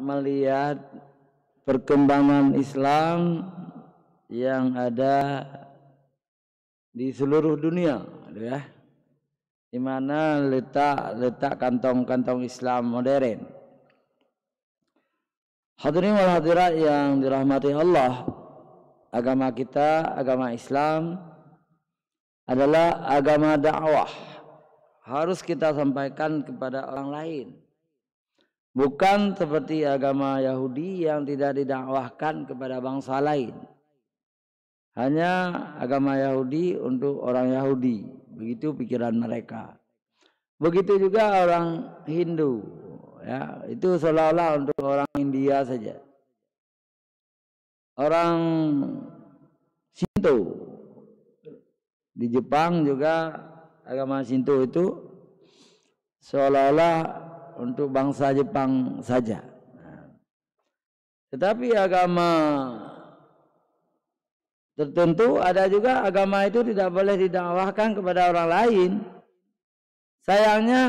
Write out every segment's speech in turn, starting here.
melihat perkembangan Islam yang ada di seluruh dunia, gitu ya. Di mana letak-letak kantong-kantong Islam modern. Hadirin wal hadirat yang dirahmati Allah, agama kita, agama Islam adalah agama dakwah. Harus kita sampaikan kepada orang lain. Bukan seperti agama Yahudi yang tidak didakwahkan kepada bangsa lain. Hanya agama Yahudi untuk orang Yahudi. Begitu pikiran mereka. Begitu juga orang Hindu. Ya, itu seolah-olah untuk orang India saja. Orang Shinto di Jepang juga agama Shinto itu seolah-olah untuk bangsa Jepang saja. Tetapi agama tertentu ada juga agama itu tidak boleh didakwahkan kepada orang lain. Sayangnya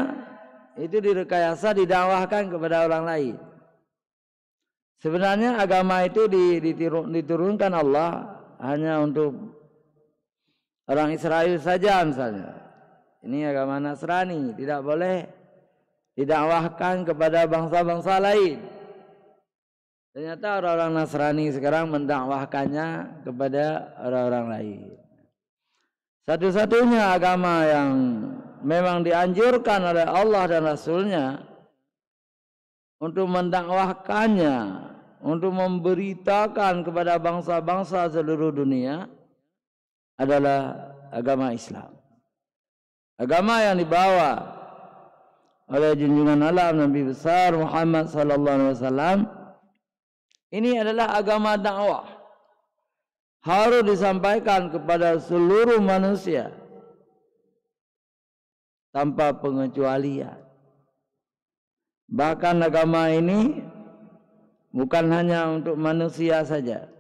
itu direkayasa didakwahkan kepada orang lain. Sebenarnya agama itu diturunkan Allah hanya untuk orang Israel saja misalnya. Ini agama Nasrani, tidak boleh didakwahkan kepada bangsa-bangsa lain. Ternyata orang-orang Nasrani sekarang mendakwahkannya kepada orang-orang lain. Satu-satunya agama yang memang dianjurkan oleh Allah dan Rasulnya untuk mendakwahkannya, untuk memberitakan kepada bangsa-bangsa seluruh dunia adalah agama Islam. Agama yang dibawa oleh junjungan alam Nabi besar Muhammad sallallahu alaihi wasallam ini adalah agama dakwah harus disampaikan kepada seluruh manusia tanpa pengecualian bahkan agama ini bukan hanya untuk manusia saja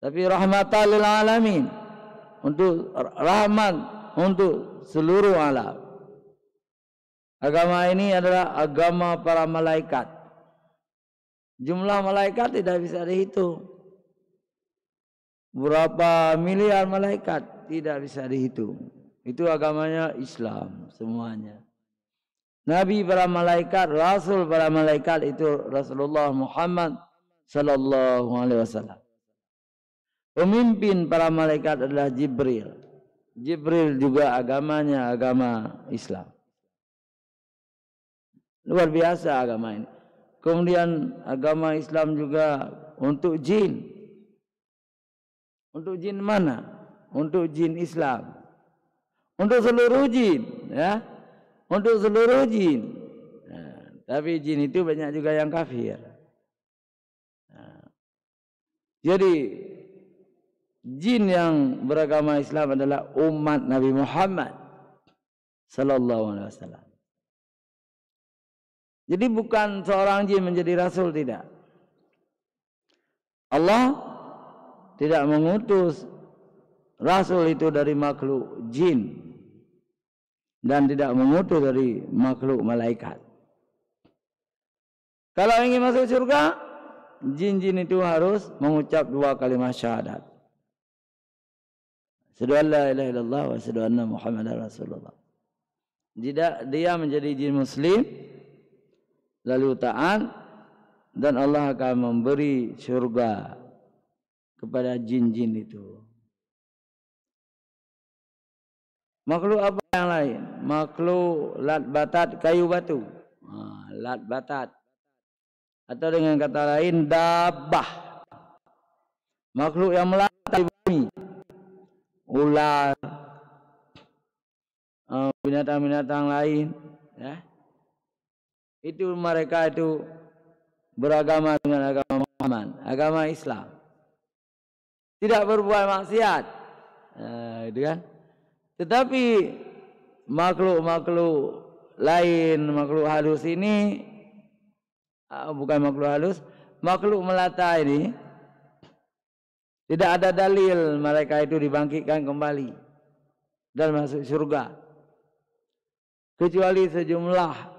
tapi rahmatan lil alamin untuk rahmat untuk seluruh alam Agama ini adalah agama para malaikat. Jumlah malaikat tidak bisa dihitung. Berapa miliar malaikat tidak bisa dihitung. Itu agamanya Islam semuanya. Nabi para malaikat, Rasul para malaikat itu Rasulullah Muhammad sallallahu alaihi wasallam. Pemimpin para malaikat adalah Jibril. Jibril juga agamanya agama Islam. Luar biasa agama ini. Kemudian agama Islam juga untuk jin. Untuk jin mana? Untuk jin Islam. Untuk seluruh jin, ya. Untuk seluruh jin. Ya. Tapi jin itu banyak juga yang kafir. Ya. Jadi jin yang beragama Islam adalah umat Nabi Muhammad sallallahu alaihi wasallam. Jadi bukan seorang jin menjadi rasul tidak. Allah tidak mengutus rasul itu dari makhluk jin dan tidak mengutus dari makhluk malaikat. Kalau ingin masuk surga, jin-jin itu harus mengucap dua kalimat syahadat. Asyhadu an la ilaha illallah wa asyhadu Muhammad Rasulullah. Jika dia menjadi jin muslim, lalu taat dan Allah akan memberi surga kepada jin-jin itu. Makhluk apa yang lain? Makhluk lat batat kayu batu. Nah, lat batat. Atau dengan kata lain dabah. Makhluk yang melata di bumi. Ular. Binatang-binatang lain. Ya itu mereka itu beragama dengan agama Muhammad, agama Islam. Tidak berbuat maksiat. Nah, eh, itu kan. Tetapi makhluk-makhluk lain, makhluk halus ini ah, bukan makhluk halus, makhluk melata ini tidak ada dalil mereka itu dibangkitkan kembali dan masuk surga. Kecuali sejumlah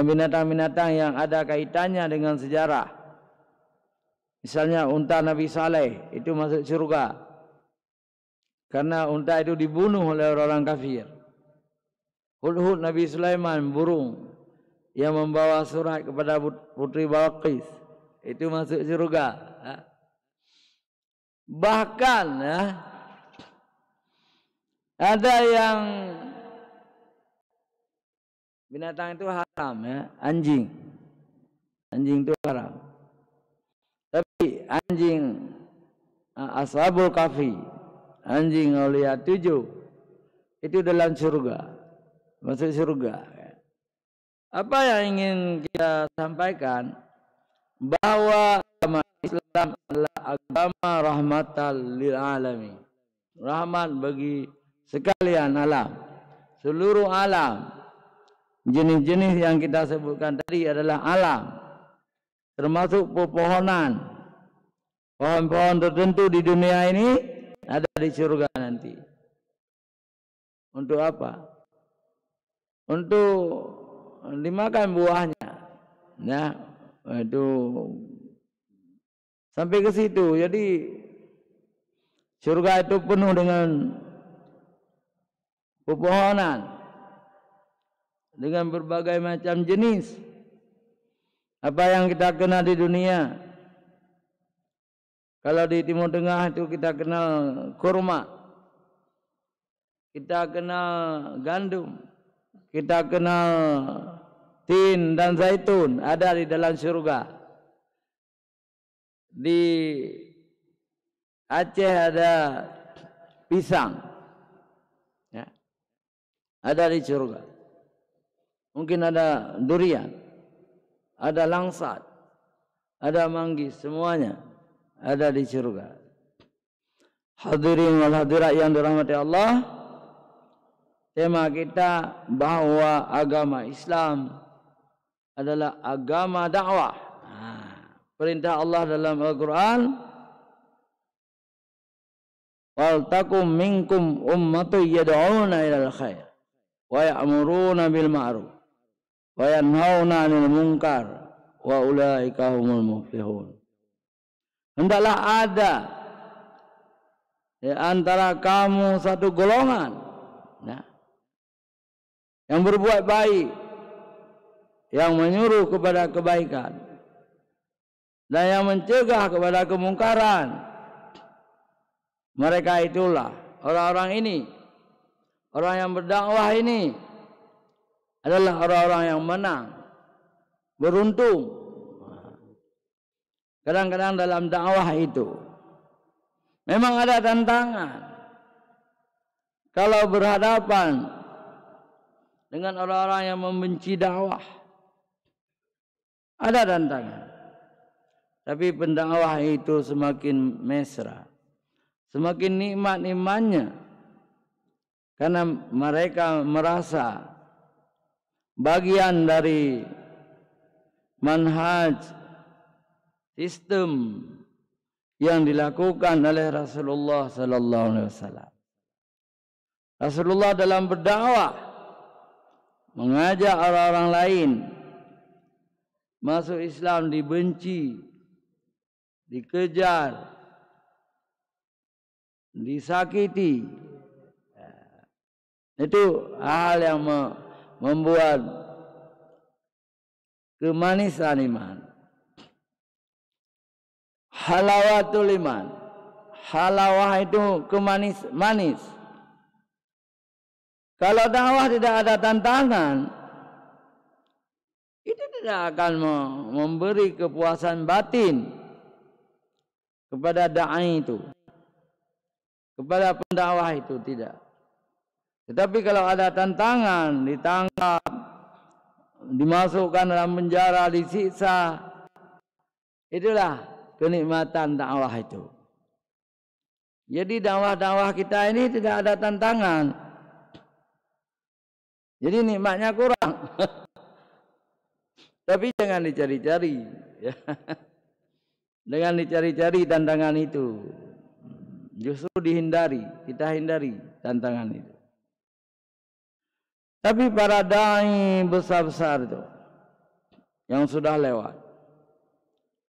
binatang-binatang yang ada kaitannya dengan sejarah misalnya unta Nabi Saleh itu masuk syurga, karena unta itu dibunuh oleh orang-orang kafir hulhul Nabi Sulaiman burung yang membawa surat kepada putri Balqis itu masuk syurga. Ha? bahkan ha, ada yang Binatang itu haram ya, anjing. Anjing itu haram. Tapi anjing ashabul kafi, anjing aulia tujuh itu dalam surga. Masuk surga. Ya. Apa yang ingin kita sampaikan bahwa agama Islam adalah agama rahmatan lil alami Rahmat bagi sekalian alam, seluruh alam jenis-jenis yang kita sebutkan tadi adalah alam termasuk pepohonan pohon-pohon tertentu di dunia ini ada di surga nanti untuk apa untuk dimakan buahnya ya. itu sampai ke situ jadi surga itu penuh dengan pepohonan dengan berbagai macam jenis. Apa yang kita kenal di dunia. Kalau di Timur Tengah itu kita kenal kurma. Kita kenal gandum. Kita kenal tin dan zaitun ada di dalam surga. Di Aceh ada pisang. Ya. Ada di surga. Mungkin ada durian, ada langsat, ada manggis, semuanya ada di surga. Hadirin wal hadirat yang dirahmati Allah, tema kita bahwa agama Islam adalah agama dakwah. Nah, perintah Allah dalam Al-Quran, wal takum minkum ummatu yad'una ilal khair wa ya'muruna bil ma'ruf wa yanhauna 'anil munkar wa ulaika humul muflihun. Hendaklah ada di antara kamu satu golongan ya, yang berbuat baik, yang menyuruh kepada kebaikan dan yang mencegah kepada kemungkaran. Mereka itulah orang-orang ini, orang yang berdakwah ini adalah orang-orang yang menang beruntung kadang-kadang dalam dakwah itu memang ada tantangan kalau berhadapan dengan orang-orang yang membenci dakwah ada tantangan tapi pendakwah itu semakin mesra semakin nikmat imannya karena mereka merasa bagian dari manhaj sistem yang dilakukan oleh Rasulullah sallallahu alaihi wasallam. Rasulullah dalam berdakwah mengajak orang-orang lain masuk Islam dibenci, dikejar, disakiti. Ya. Itu hal yang membuat kemanisan iman. Halawatul iman. Halawah itu kemanis manis. Kalau dakwah tidak ada tantangan, itu tidak akan memberi kepuasan batin kepada dai itu. Kepada pendakwah itu tidak. Tetapi kalau ada tantangan, ditangkap, dimasukkan dalam penjara, disiksa, itulah kenikmatan dakwah itu. Jadi dakwah-dakwah kita ini tidak ada tantangan. Jadi nikmatnya kurang. Tapi jangan dicari-cari. Dengan ya. dicari-cari tantangan itu. Justru dihindari, kita hindari tantangan itu. Tapi para dai besar-besar itu yang sudah lewat.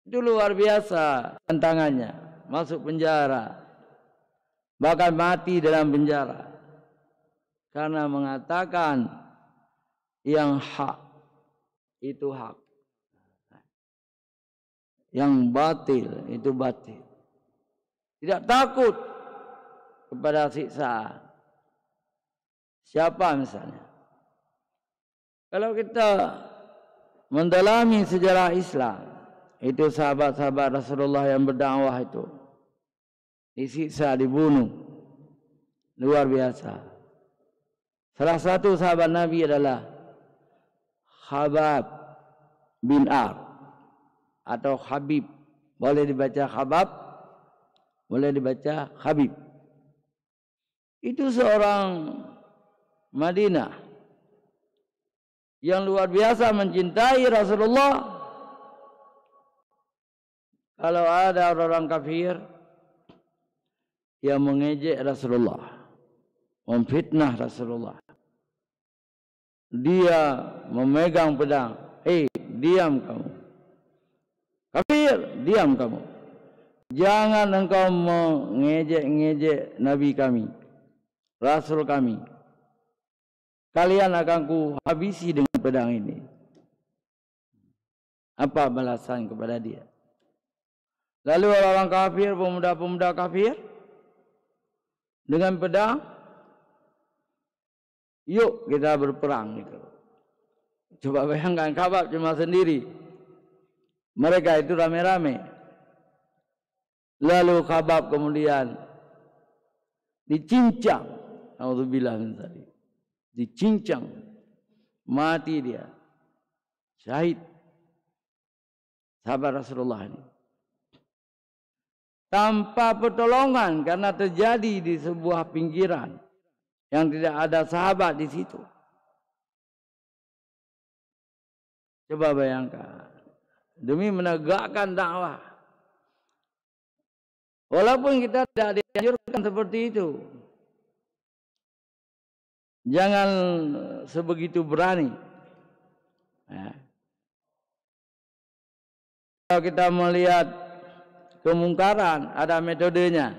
Itu luar biasa tantangannya, masuk penjara, bahkan mati dalam penjara. Karena mengatakan yang hak itu hak. Yang batil itu batil. Tidak takut kepada siksa. Siapa misalnya? Kalau kita mendalami sejarah Islam, itu sahabat-sahabat Rasulullah yang berdakwah itu disiksa, dibunuh. Luar biasa. Salah satu sahabat Nabi adalah Habab bin Ar atau Habib. Boleh dibaca Habab, boleh dibaca Habib. Itu seorang Madinah yang luar biasa mencintai Rasulullah. Kalau ada orang kafir yang mengejek Rasulullah, memfitnah Rasulullah, dia memegang pedang. Hei, diam kamu. Kafir, diam kamu. Jangan engkau mengejek-ngejek Nabi kami, Rasul kami. Kalian akan ku habisi dengan pedang ini. Apa balasan kepada dia? Lalu orang-orang kafir, pemuda-pemuda kafir dengan pedang Yuk kita berperang gitu. Coba bayangkan kabab cuma sendiri. Mereka itu rame-rame. Lalu kabab kemudian dicincang. Alhamdulillah min tadi. dicincang mati dia syahid sahabat Rasulullah ini tanpa pertolongan karena terjadi di sebuah pinggiran yang tidak ada sahabat di situ coba bayangkan demi menegakkan dakwah walaupun kita tidak dianjurkan seperti itu Jangan sebegitu berani. Ya. Kalau kita melihat kemungkaran, ada metodenya.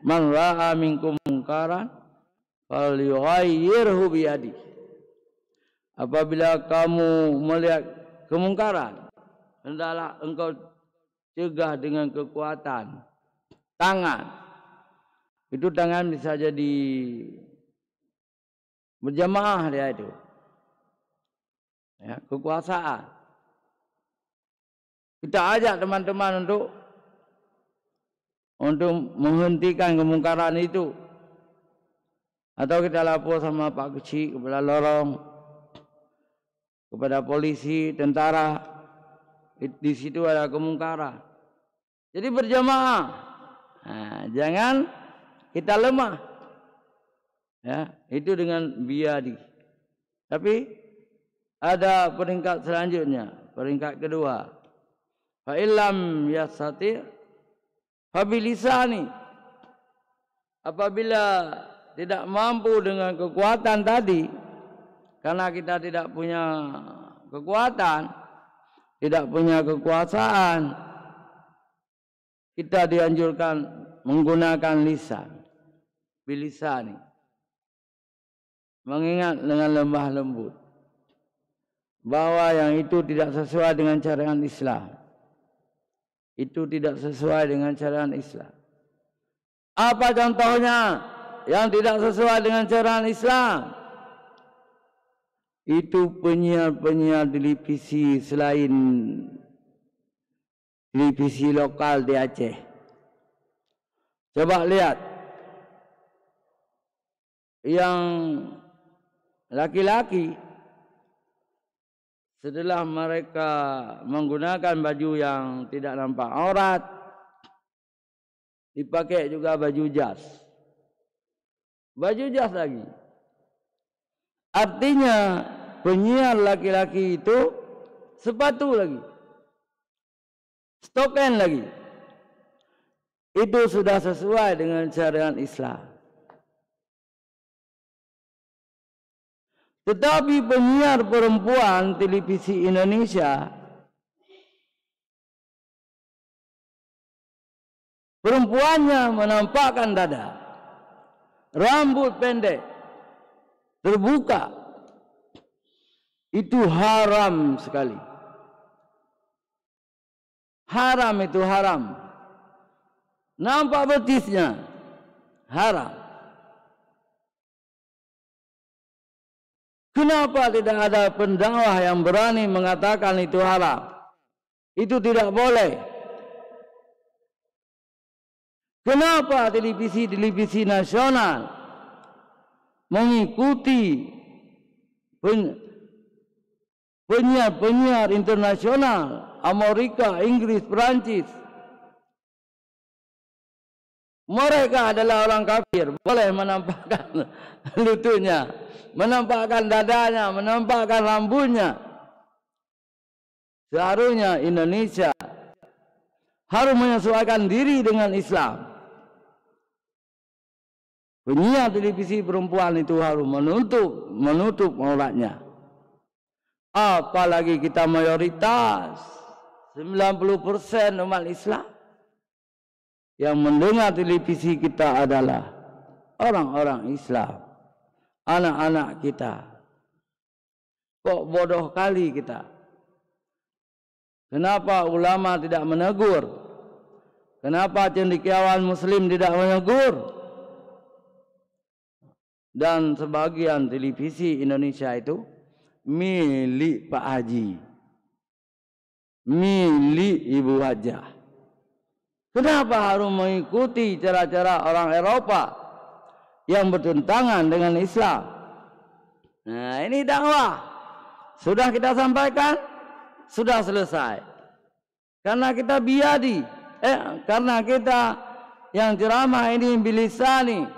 Man ra'a minkum mungkaran falyughayyirhu biyadi. Apabila kamu melihat kemungkaran, hendaklah engkau cegah dengan kekuatan tangan. Itu tangan bisa jadi Berjamaah dia itu. Ya, kekuasaan. Kita ajak teman-teman untuk untuk menghentikan kemungkaran itu. Atau kita lapor sama Pak Kuci kepada lorong, kepada polisi, tentara. Di situ ada kemungkaran. Jadi berjamaah. Nah, jangan kita lemah. Ya, itu dengan biadi. Tapi ada peringkat selanjutnya, peringkat kedua. Fa illam yastati fa Apabila tidak mampu dengan kekuatan tadi karena kita tidak punya kekuatan, tidak punya kekuasaan, kita dianjurkan menggunakan lisan. Bilisani. mengingat dengan lembah lembut bahwa yang itu tidak sesuai dengan caraan Islam itu tidak sesuai dengan caraan Islam apa contohnya yang tidak sesuai dengan caraan Islam itu penyiar-penyiar televisi selain televisi lokal di Aceh coba lihat yang laki-laki setelah mereka menggunakan baju yang tidak nampak aurat dipakai juga baju jas baju jas lagi artinya penyiar laki-laki itu sepatu lagi stoken lagi itu sudah sesuai dengan syariat Islam Tetapi penyiar perempuan televisi Indonesia perempuannya menampakkan dada, rambut pendek, terbuka. Itu haram sekali. Haram itu haram. Nampak betisnya haram. Kenapa tidak ada pendakwah yang berani mengatakan itu haram? Itu tidak boleh. Kenapa televisi-televisi nasional mengikuti penyiar-penyiar internasional Amerika, Inggris, Perancis mereka adalah orang kafir, boleh menampakkan lututnya, menampakkan dadanya, menampakkan rambutnya. Seharusnya Indonesia harus menyesuaikan diri dengan Islam. Penyiar televisi perempuan itu harus menutup, menutup auratnya. Apalagi kita mayoritas, 90% umat Islam yang mendengar televisi kita adalah orang-orang Islam, anak-anak kita. Kok bodoh kali kita? Kenapa ulama tidak menegur? Kenapa cendekiawan muslim tidak menegur? Dan sebagian televisi Indonesia itu milik Pak Haji. Milik Ibu Hajah Kenapa harus mengikuti cara-cara orang Eropa yang bertentangan dengan Islam? Nah, ini dakwah. Sudah kita sampaikan, sudah selesai. Karena kita biadi, eh, karena kita yang ceramah ini bilisani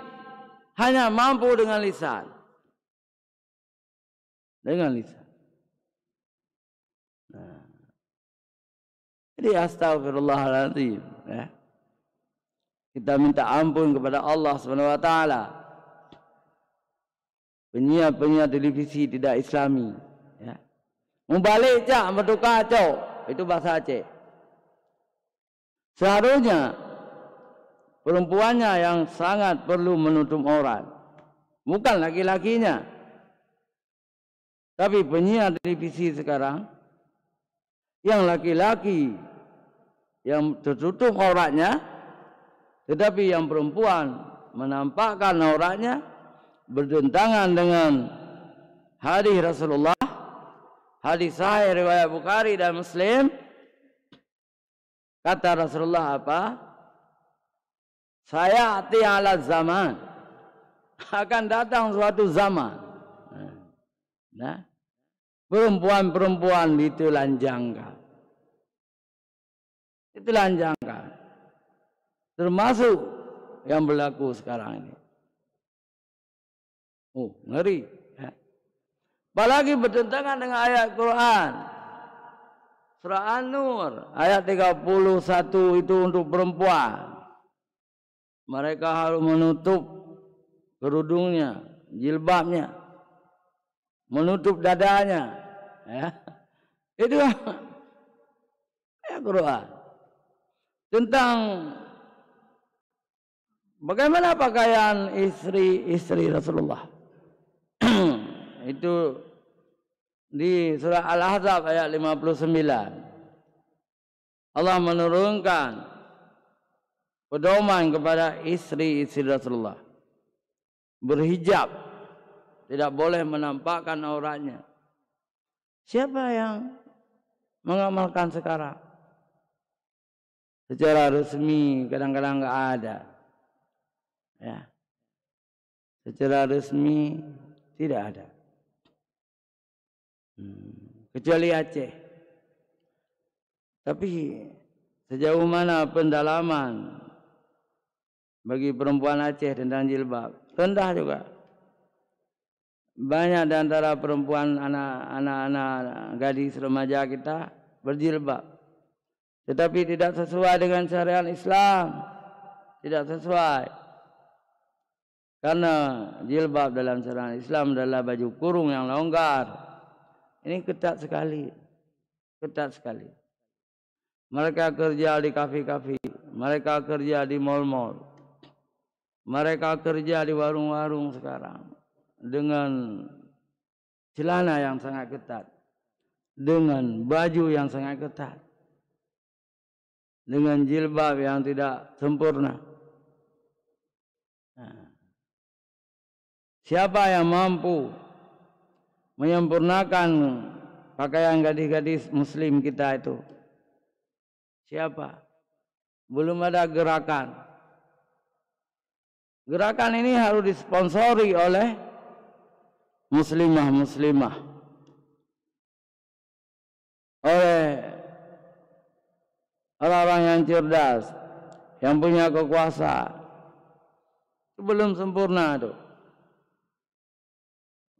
hanya mampu dengan lisan. Dengan lisan. Nah. Jadi astagfirullahaladzim ya. Kita minta ampun kepada Allah Subhanahu wa taala. Penyiar-penyiar televisi tidak Islami, ya. Membalik cak kacau, itu bahasa Aceh. Seharusnya perempuannya yang sangat perlu menutup orang, bukan laki-lakinya. Tapi penyiar televisi sekarang yang laki-laki yang tertutup auratnya tetapi yang perempuan menampakkan auratnya berdentangan dengan hadis Rasulullah hadis sahih riwayat Bukhari dan Muslim kata Rasulullah apa saya ati alat zaman akan datang suatu zaman nah, nah perempuan-perempuan ditelanjangkan ditelanjangkan. Termasuk yang berlaku sekarang ini. Oh, ngeri. Ya. Apalagi bertentangan dengan ayat Quran. Surah An-Nur ayat 31 itu untuk perempuan. Mereka harus menutup kerudungnya, jilbabnya, menutup dadanya. Ya. Itu ayat Quran tentang bagaimana pakaian istri-istri Rasulullah. Itu di surah Al-Ahzab ayat 59. Allah menurunkan pedoman kepada istri-istri Rasulullah. Berhijab. Tidak boleh menampakkan auratnya. Siapa yang mengamalkan sekarang? secara resmi kadang-kadang nggak ada ya secara resmi tidak ada hmm. kecuali Aceh tapi sejauh mana pendalaman bagi perempuan Aceh tentang jilbab rendah juga banyak di antara perempuan anak-anak gadis remaja kita berjilbab tetapi tidak sesuai dengan syariat Islam tidak sesuai karena jilbab dalam syariat Islam adalah baju kurung yang longgar ini ketat sekali ketat sekali mereka kerja di kafe-kafe mereka kerja di mal mal, mereka kerja di warung-warung sekarang dengan celana yang sangat ketat dengan baju yang sangat ketat dengan jilbab yang tidak sempurna. Nah. Siapa yang mampu menyempurnakan pakaian gadis-gadis muslim kita itu? Siapa? Belum ada gerakan. Gerakan ini harus disponsori oleh muslimah-muslimah. Oleh orang-orang yang cerdas, yang punya kekuasaan. Itu belum sempurna tuh.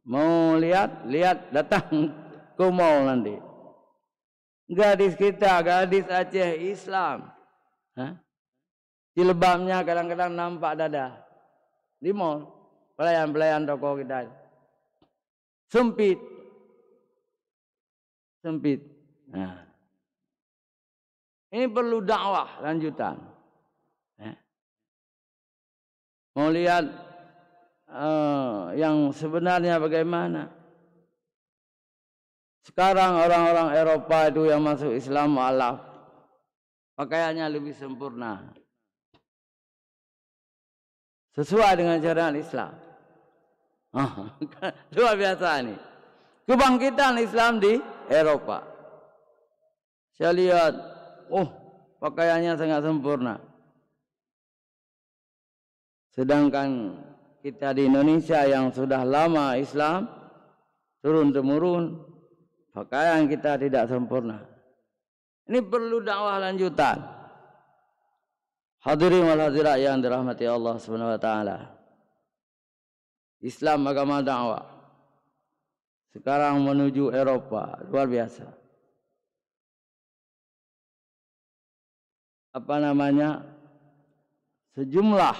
Mau lihat, lihat datang ke mall nanti. Gadis kita, gadis Aceh Islam. Hah? Jilbabnya kadang-kadang nampak dada. Di mall, pelayan-pelayan toko kita. Sempit. Sempit. Nah. Ini perlu dakwah lanjutan. Ya. Mau lihat uh, yang sebenarnya bagaimana? Sekarang orang-orang Eropa itu yang masuk Islam alaf pakaiannya lebih sempurna. Sesuai dengan syariat Islam. Oh, luar biasa ini. Kebangkitan Islam di Eropa. Saya lihat oh pakaiannya sangat sempurna. Sedangkan kita di Indonesia yang sudah lama Islam turun temurun pakaian kita tidak sempurna. Ini perlu dakwah lanjutan. Hadirin wal hadirat yang dirahmati Allah Subhanahu wa taala. Islam agama dakwah. Sekarang menuju Eropa, luar biasa. apa namanya sejumlah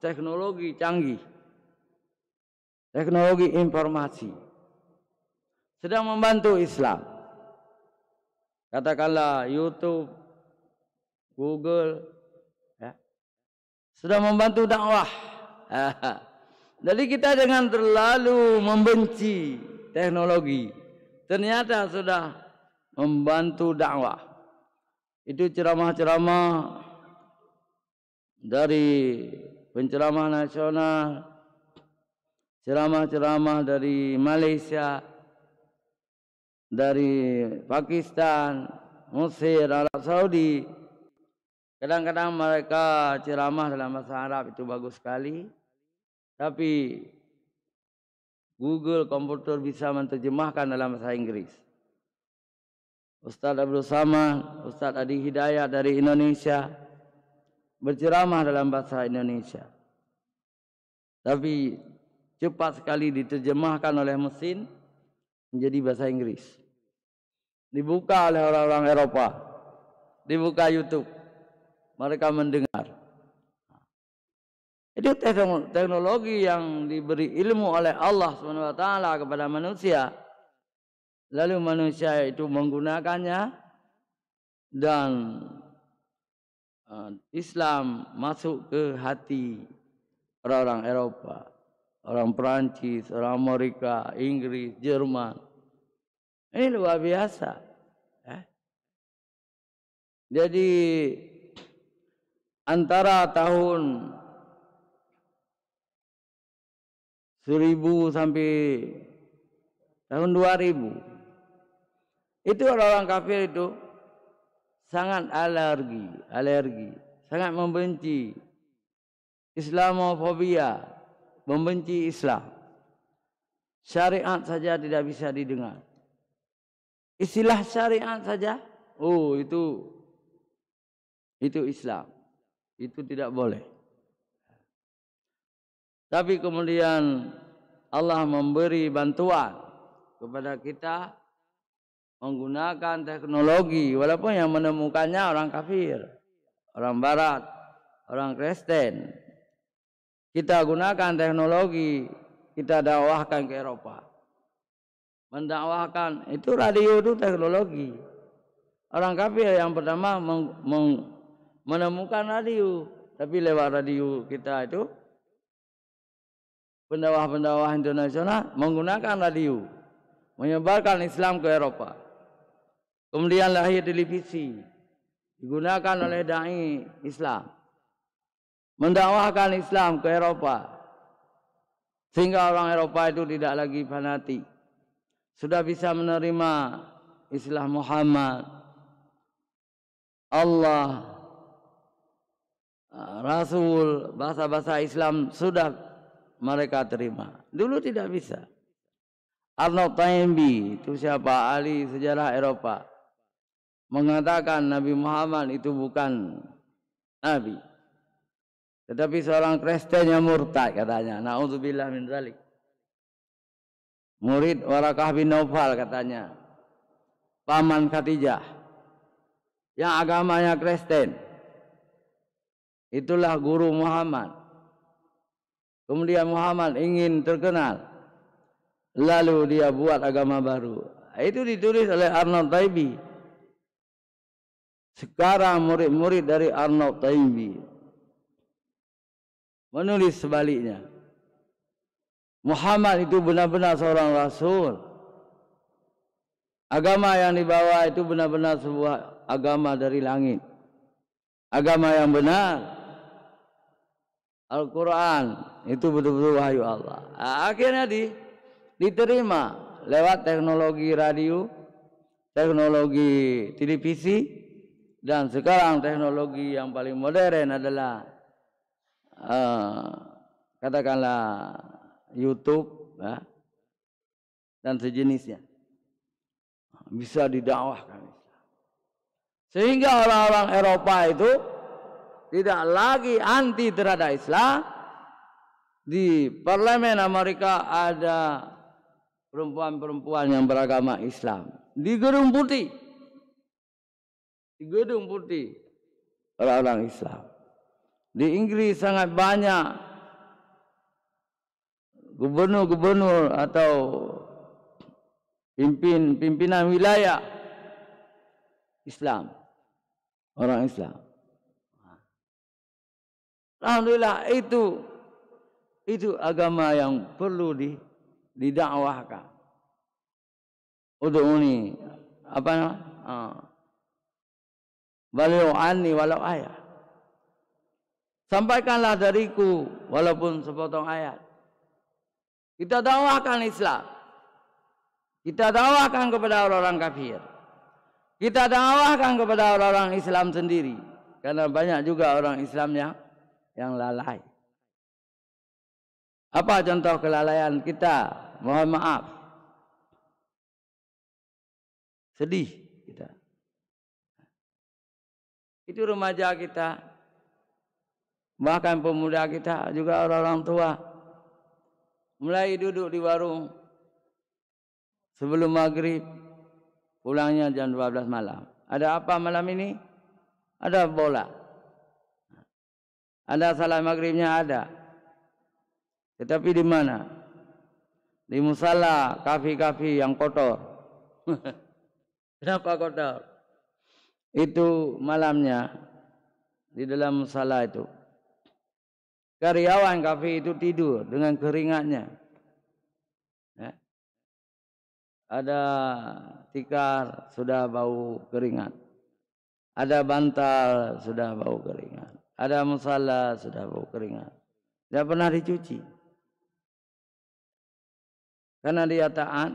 teknologi canggih teknologi informasi sedang membantu Islam katakanlah YouTube Google ya, sedang membantu dakwah jadi kita jangan terlalu membenci teknologi ternyata sudah membantu dakwah itu ceramah-ceramah dari penceramah nasional, ceramah-ceramah dari Malaysia, dari Pakistan, Mesir, Arab Saudi. Kadang-kadang mereka ceramah dalam bahasa Arab itu bagus sekali. Tapi Google komputer bisa menerjemahkan dalam bahasa Inggris. Ustadz Abdul Samad, Ustadz Adi Hidayat dari Indonesia berceramah dalam bahasa Indonesia. Tapi cepat sekali diterjemahkan oleh mesin menjadi bahasa Inggris. Dibuka oleh orang-orang Eropa. Dibuka YouTube. Mereka mendengar. Itu teknologi yang diberi ilmu oleh Allah SWT kepada manusia Lalu manusia itu menggunakannya dan eh, Islam masuk ke hati orang-orang Eropa, orang Perancis, orang Amerika, Inggris, Jerman. Ini luar biasa. Eh? Jadi antara tahun 1000 sampai tahun 2000 Itu orang-orang kafir itu sangat alergi, alergi, sangat membenci Islamofobia, membenci Islam. Syariat saja tidak bisa didengar. Istilah syariat saja, oh itu itu Islam. Itu tidak boleh. Tapi kemudian Allah memberi bantuan kepada kita menggunakan teknologi walaupun yang menemukannya orang kafir, orang barat, orang Kristen. Kita gunakan teknologi, kita dakwahkan ke Eropa. Mendakwahkan itu radio itu teknologi. Orang kafir yang pertama meng, meng, menemukan radio, tapi lewat radio kita itu pendakwah-pendakwah internasional menggunakan radio menyebarkan Islam ke Eropa. Kemudian lahir televisi digunakan oleh dai Islam mendakwahkan Islam ke Eropa sehingga orang Eropa itu tidak lagi fanatik sudah bisa menerima Islam Muhammad Allah ah, Rasul bahasa-bahasa Islam sudah mereka terima dulu tidak bisa Arnold Taimbi itu siapa ahli sejarah Eropa mengatakan Nabi Muhammad itu bukan Nabi. Tetapi seorang Kristen yang murtad katanya. Na'udzubillah min zalik. Murid Warakah bin Naufal katanya. Paman Khadijah. Yang agamanya Kristen. Itulah guru Muhammad. Kemudian Muhammad ingin terkenal. Lalu dia buat agama baru. Itu ditulis oleh Arnold Taibi. Sekarang murid-murid dari Arnaud Taimbi menulis sebaliknya. Muhammad itu benar-benar seorang rasul. Agama yang dibawa itu benar-benar sebuah agama dari langit. Agama yang benar. Al-Quran itu betul-betul wahyu Allah. Akhirnya di, diterima lewat teknologi radio, teknologi televisi, dan sekarang teknologi yang paling modern adalah uh, katakanlah YouTube ya, dan sejenisnya bisa didakwahkan. Sehingga orang-orang Eropa itu tidak lagi anti terhadap Islam. Di parlemen Amerika ada perempuan-perempuan yang beragama Islam. Di Gerung Putih di gedung putih orang-orang Islam. Di Inggris sangat banyak gubernur-gubernur atau pimpin pimpinan wilayah Islam. Orang Islam. Alhamdulillah itu itu agama yang perlu di didakwahkan. ini apa namanya? Ah walau ani walau ayat. Sampaikanlah dariku walaupun sepotong ayat. Kita dakwahkan Islam. Kita dakwahkan kepada orang-orang kafir. Kita dakwahkan kepada orang-orang Islam sendiri. Karena banyak juga orang Islam yang, yang lalai. Apa contoh kelalaian kita? Mohon maaf. Sedih kita. Itu remaja kita. Bahkan pemuda kita juga orang-orang tua. Mulai duduk di warung sebelum maghrib. Pulangnya jam 12 malam. Ada apa malam ini? Ada bola. Ada salat maghribnya ada. Tetapi di mana? Di musala kafi-kafi yang kotor. Kenapa kotor? itu malamnya di dalam salah itu. Karyawan kafe itu tidur dengan keringatnya. Ya. Ada tikar sudah bau keringat. Ada bantal sudah bau keringat. Ada musala sudah bau keringat. Tidak pernah dicuci. Karena dia taat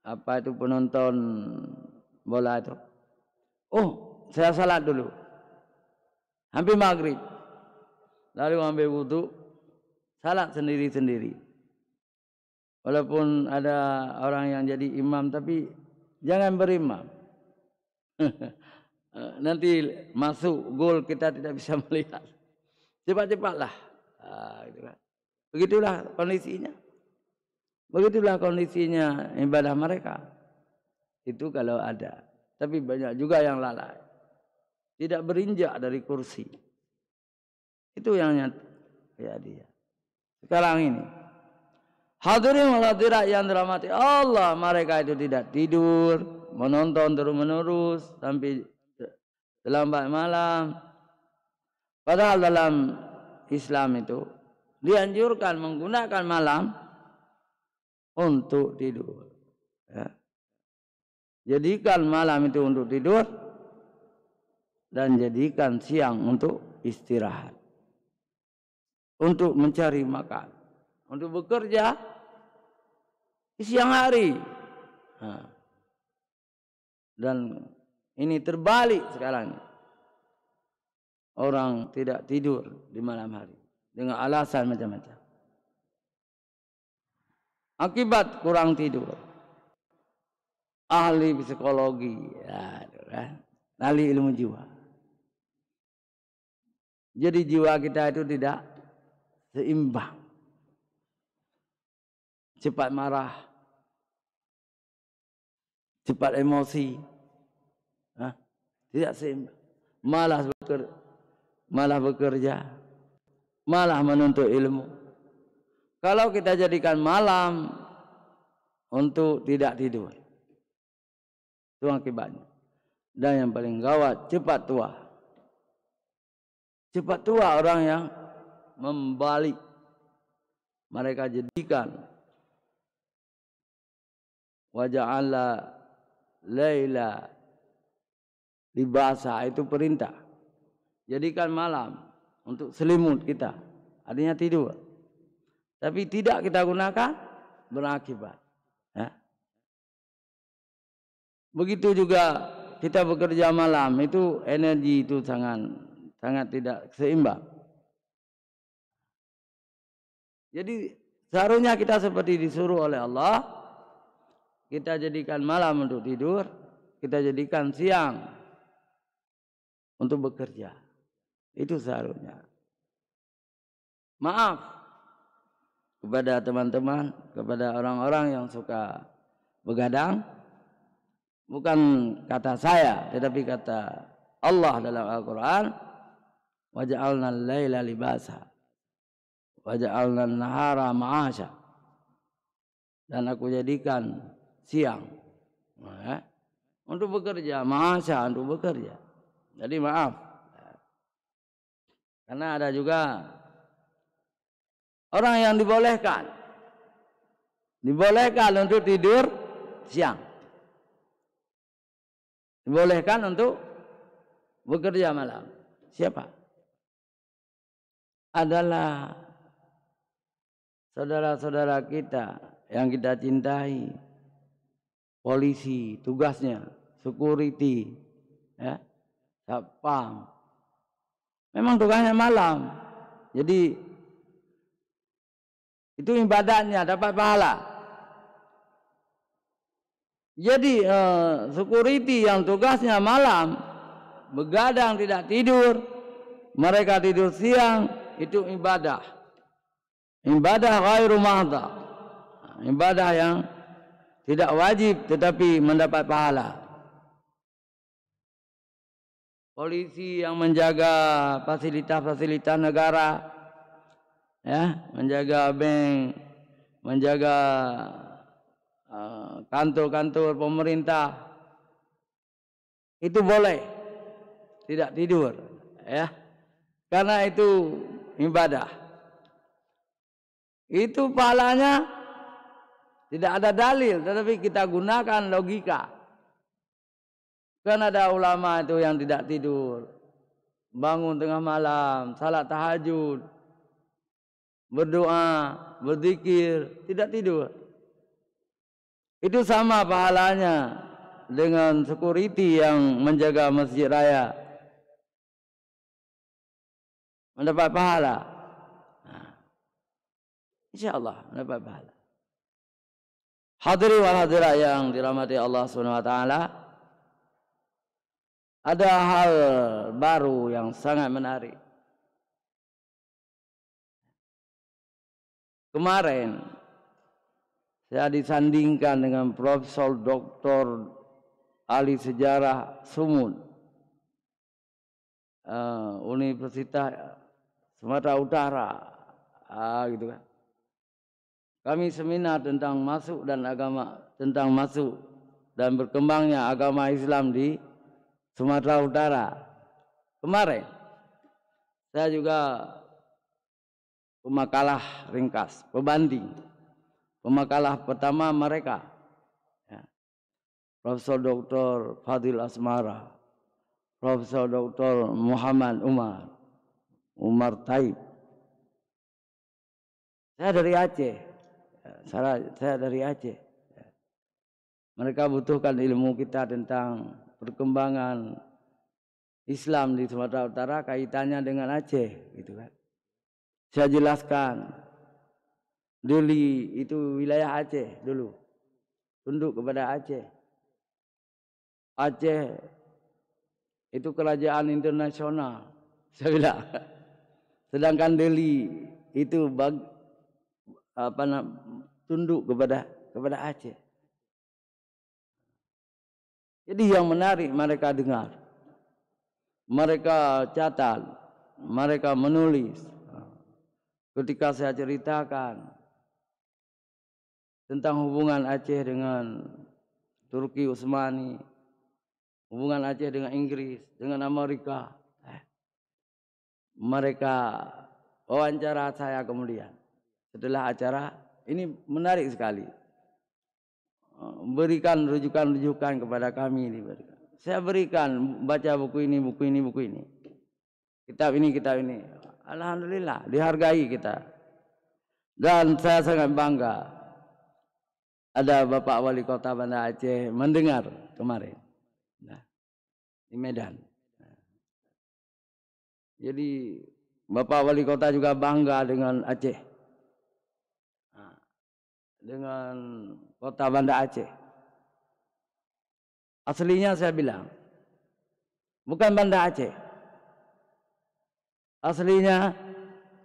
apa itu penonton bola itu Oh, saya salat dulu. Hampir maghrib. Lalu ambil wudhu. Salat sendiri-sendiri. Walaupun ada orang yang jadi imam. Tapi jangan berimam. Nanti masuk gol kita tidak bisa melihat. Cepat-cepatlah. Ah, gitu kan. Begitulah kondisinya. Begitulah kondisinya ibadah mereka. Itu kalau ada. Tapi banyak juga yang lalai. Tidak berinjak dari kursi. Itu yang nyata. Ya dia. Sekarang ini. Hadirin hadirat yang dirahmati Allah. Mereka itu tidak tidur. Menonton terus-menerus. Sampai terlambat malam. Padahal dalam Islam itu. Dianjurkan menggunakan malam. Untuk tidur. Jadikan malam itu untuk tidur dan jadikan siang untuk istirahat. Untuk mencari makan, untuk bekerja siang hari. Dan ini terbalik sekarang. Orang tidak tidur di malam hari dengan alasan macam-macam. Akibat kurang tidur ahli psikologi, kan? ahli ilmu jiwa. Jadi jiwa kita itu tidak seimbang. Cepat marah, cepat emosi, tidak seimbang. Malas bekerja, malah bekerja, malah menuntut ilmu. Kalau kita jadikan malam untuk tidak tidur, itu akibatnya. Dan yang paling gawat, cepat tua. Cepat tua orang yang membalik. Mereka jadikan wajah Allah Laila di itu perintah. Jadikan malam untuk selimut kita. Artinya tidur. Tapi tidak kita gunakan berakibat. Begitu juga kita bekerja malam itu energi itu sangat sangat tidak seimbang. Jadi seharusnya kita seperti disuruh oleh Allah kita jadikan malam untuk tidur, kita jadikan siang untuk bekerja. Itu seharusnya. Maaf kepada teman-teman, kepada orang-orang yang suka begadang, bukan kata saya tetapi kata Allah dalam Al-Qur'an waja'alna al-laila libasa waja'alna an-nahara ma'asha dan aku jadikan siang nah, untuk bekerja ma'asha untuk bekerja jadi maaf karena ada juga orang yang dibolehkan dibolehkan untuk tidur siang dibolehkan untuk bekerja malam. Siapa? Adalah saudara-saudara kita yang kita cintai. Polisi tugasnya, security, ya, satpam. Memang tugasnya malam. Jadi itu ibadahnya dapat pahala. Jadi eh, security yang tugasnya malam begadang tidak tidur, mereka tidur siang itu ibadah. Ibadah ghairu mahdha. Ibadah yang tidak wajib tetapi mendapat pahala. Polisi yang menjaga fasilitas-fasilitas negara ya, menjaga bank, menjaga kantor-kantor pemerintah itu boleh tidak tidur ya karena itu ibadah itu pahalanya tidak ada dalil tetapi kita gunakan logika kan ada ulama itu yang tidak tidur bangun tengah malam salat tahajud berdoa berzikir tidak tidur itu sama pahalanya dengan security yang menjaga masjid raya. Mendapat pahala. Nah. Insya Allah mendapat pahala. Hadiri wal hadirat yang dirahmati Allah Subhanahu wa taala. Ada hal baru yang sangat menarik. Kemarin saya disandingkan dengan Profesor Doktor Ali Sejarah Sumun. Uh, Universitas Sumatera Utara. uh, gitu kan. Kami seminar tentang masuk dan agama tentang masuk dan berkembangnya agama Islam di Sumatera Utara. Kemarin saya juga pemakalah ringkas, pebanding pemakalah pertama mereka ya. Profesor Dr. Fadil Asmara Profesor Dr. Muhammad Umar Umar Taib saya dari Aceh ya, saya, saya dari Aceh ya. mereka butuhkan ilmu kita tentang perkembangan Islam di Sumatera Utara kaitannya dengan Aceh gitu kan saya jelaskan Duli itu wilayah Aceh dulu. Tunduk kepada Aceh. Aceh itu kerajaan internasional. Saya bilang. Sedangkan Delhi itu bag, apa tunduk kepada kepada Aceh. Jadi yang menarik mereka dengar. Mereka catat, mereka menulis. Ketika saya ceritakan, tentang hubungan Aceh dengan Turki Utsmani, hubungan Aceh dengan Inggris, dengan Amerika. Eh, mereka wawancara saya kemudian setelah acara ini menarik sekali. Eh, berikan rujukan-rujukan kepada kami ini Saya berikan baca buku ini, buku ini, buku ini. Kitab ini, kitab ini. Alhamdulillah dihargai kita. Dan saya sangat bangga ada Bapak Wali Kota Banda Aceh mendengar kemarin. Nah, di Medan. Nah, jadi Bapak Wali Kota juga bangga dengan Aceh. Nah, dengan Kota Banda Aceh. Aslinya saya bilang, bukan Banda Aceh. Aslinya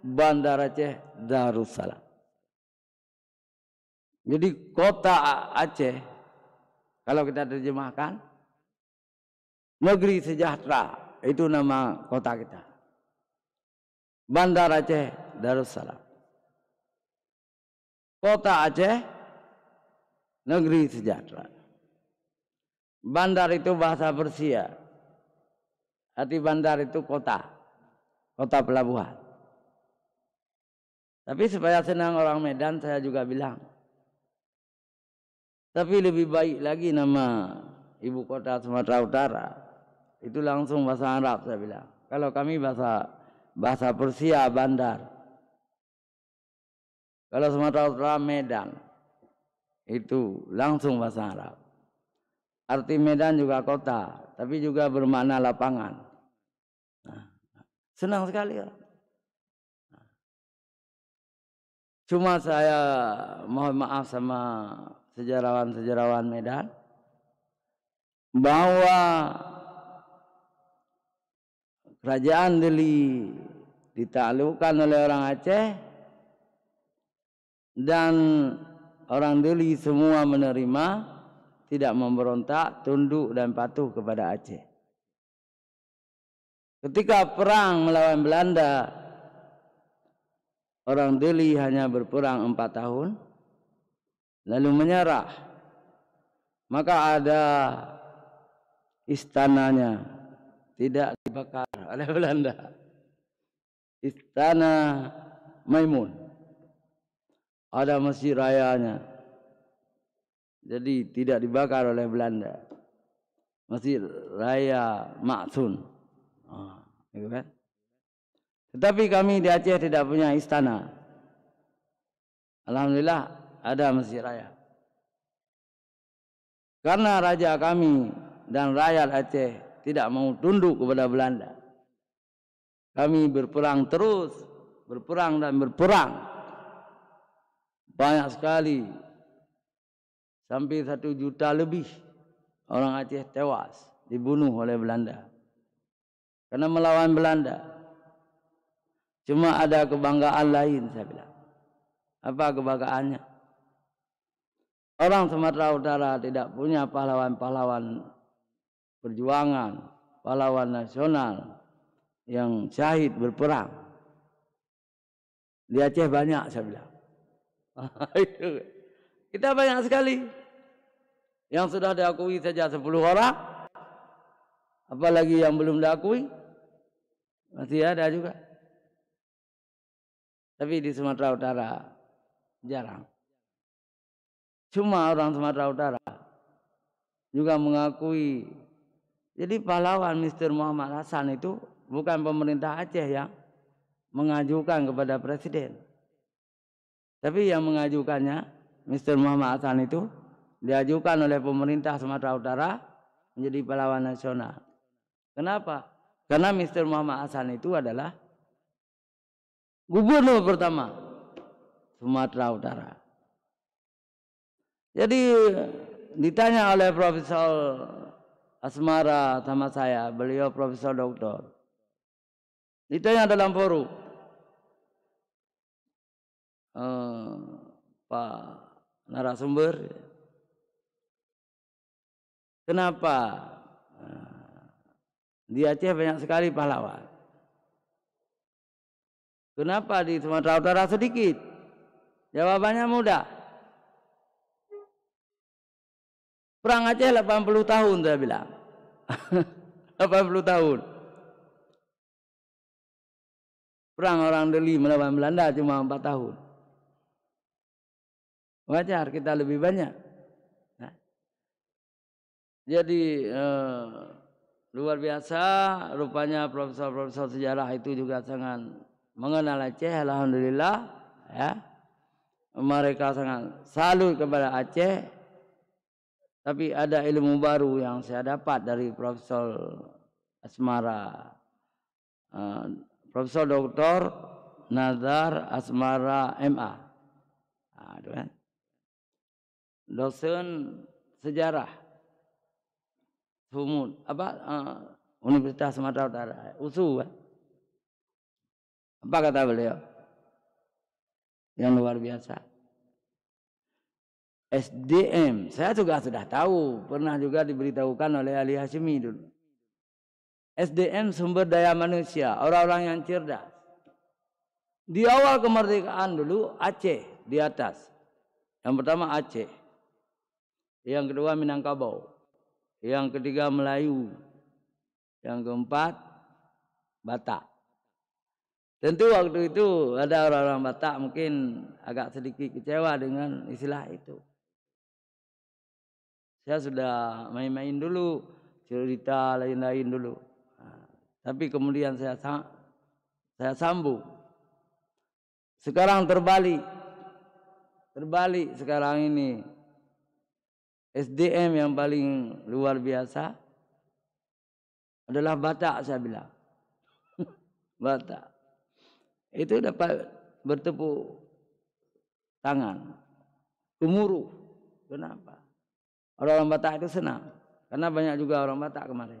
Bandar Aceh Darussalam. Jadi ya, kota Aceh kalau kita terjemahkan negeri sejahtera itu nama kota kita. Bandar Aceh Darussalam. Kota Aceh negeri sejahtera. Bandar itu bahasa Persia. Arti bandar itu kota. Kota pelabuhan. Tapi supaya senang orang Medan saya juga bilang tapi lebih baik lagi nama ibu kota Sumatera Utara. Itu langsung bahasa Arab saya bilang. Kalau kami bahasa bahasa Persia Bandar. Kalau Sumatera Utara Medan. Itu langsung bahasa Arab. Arti Medan juga kota, tapi juga bermakna lapangan. Nah, senang sekali. Ya. Cuma saya mohon maaf sama sejarawan-sejarawan Medan bahwa kerajaan Deli ditaklukkan oleh orang Aceh dan orang Deli semua menerima tidak memberontak, tunduk dan patuh kepada Aceh. Ketika perang melawan Belanda, orang Deli hanya berperang empat tahun lalu menyerah maka ada istananya tidak dibakar oleh Belanda istana Maimun ada masjid rayanya jadi tidak dibakar oleh Belanda masjid raya Maksun oh, ah, gitu kan tetapi kami di Aceh tidak punya istana Alhamdulillah ada masjid raya. Karena raja kami dan rakyat Aceh tidak mau tunduk kepada Belanda. Kami berperang terus, berperang dan berperang. Banyak sekali. Sampai satu juta lebih orang Aceh tewas, dibunuh oleh Belanda. Karena melawan Belanda. Cuma ada kebanggaan lain saya bilang. Apa kebanggaannya? Orang Sumatera Utara tidak punya pahlawan-pahlawan perjuangan, pahlawan nasional yang syahid berperang. Di Aceh banyak saya bilang. Kita banyak sekali yang sudah diakui saja 10 orang, apalagi yang belum diakui masih ada juga. Tapi di Sumatera Utara jarang. Cuma orang Sumatera Utara juga mengakui. Jadi pahlawan Mr. Muhammad Hasan itu bukan pemerintah Aceh yang mengajukan kepada presiden. Tapi yang mengajukannya Mr. Muhammad Hasan itu diajukan oleh pemerintah Sumatera Utara menjadi pahlawan nasional. Kenapa? Karena Mr. Muhammad Hasan itu adalah gubernur pertama Sumatera Utara. Jadi ditanya oleh Profesor Asmara sama saya, beliau Profesor Doktor. Ditanya dalam forum, eh, Pak narasumber, kenapa eh, di Aceh banyak sekali pahlawan? Kenapa di Sumatera Utara sedikit? Jawabannya mudah. Perang Aceh 80 tahun saya bilang. 80 tahun. Perang orang Deli melawan Belanda cuma 4 tahun. Wajar kita lebih banyak. Nah. Jadi eh, luar biasa rupanya profesor-profesor sejarah itu juga sangat mengenal Aceh alhamdulillah ya. Mereka sangat salut kepada Aceh tapi ada ilmu baru yang saya dapat dari Profesor Asmara. Uh, Profesor Dr. Nazar Asmara MA. Aduh, kan? Dosen sejarah Sumut apa uh, Universitas Sumatera Utara USU kan? apa kata beliau yang luar biasa SDM. Saya juga sudah tahu, pernah juga diberitahukan oleh Ali Hashimi dulu. SDM sumber daya manusia, orang-orang yang cerdas. Di awal kemerdekaan dulu Aceh di atas. Yang pertama Aceh. Yang kedua Minangkabau. Yang ketiga Melayu. Yang keempat Batak. Tentu waktu itu ada orang-orang Batak mungkin agak sedikit kecewa dengan istilah itu. Saya sudah main-main dulu, cerita lain-lain dulu. Nah, tapi kemudian saya saya sambung. Sekarang terbalik. Terbalik sekarang ini. SDM yang paling luar biasa adalah Batak saya bilang. Batak. Itu dapat bertepuk tangan. Gemuruh. Kenapa? Orang-orang Batak itu senang. Karena banyak juga orang Batak kemarin.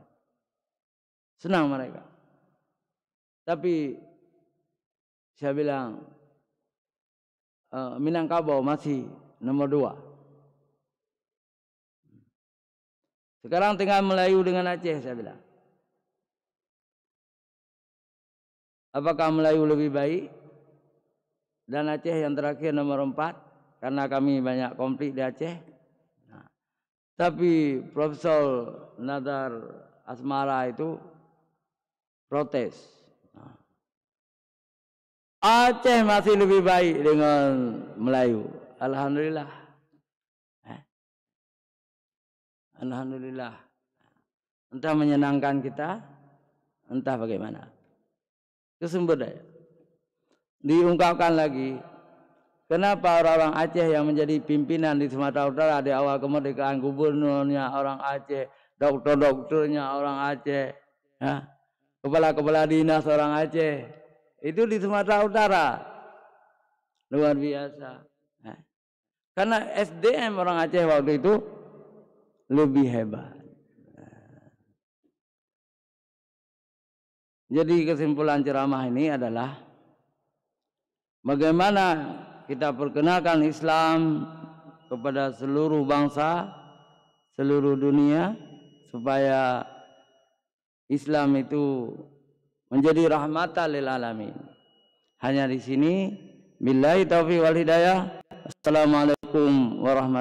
Senang mereka. Tapi saya bilang eh, Minangkabau masih nomor dua. Sekarang tinggal Melayu dengan Aceh saya bilang. Apakah Melayu lebih baik? Dan Aceh yang terakhir nomor empat. Karena kami banyak konflik di Aceh. Tapi Profesor Nadar Asmara itu protes. Aceh masih lebih baik dengan Melayu. Alhamdulillah. Eh? Alhamdulillah. Entah menyenangkan kita, entah bagaimana. Itu daya. Diungkapkan lagi, Kenapa orang-orang Aceh yang menjadi pimpinan di Sumatera Utara di awal kemerdekaan gubernurnya orang Aceh, dokter-dokternya orang Aceh, ya, kepala-kepala dinas orang Aceh, itu di Sumatera Utara luar biasa. Ya. karena SDM orang Aceh waktu itu lebih hebat. Ya. Jadi kesimpulan ceramah ini adalah bagaimana kita perkenalkan Islam kepada seluruh bangsa, seluruh dunia supaya Islam itu menjadi rahmatan lil alamin. Hanya di sini billahi taufiq wal hidayah. Assalamualaikum warahmatullahi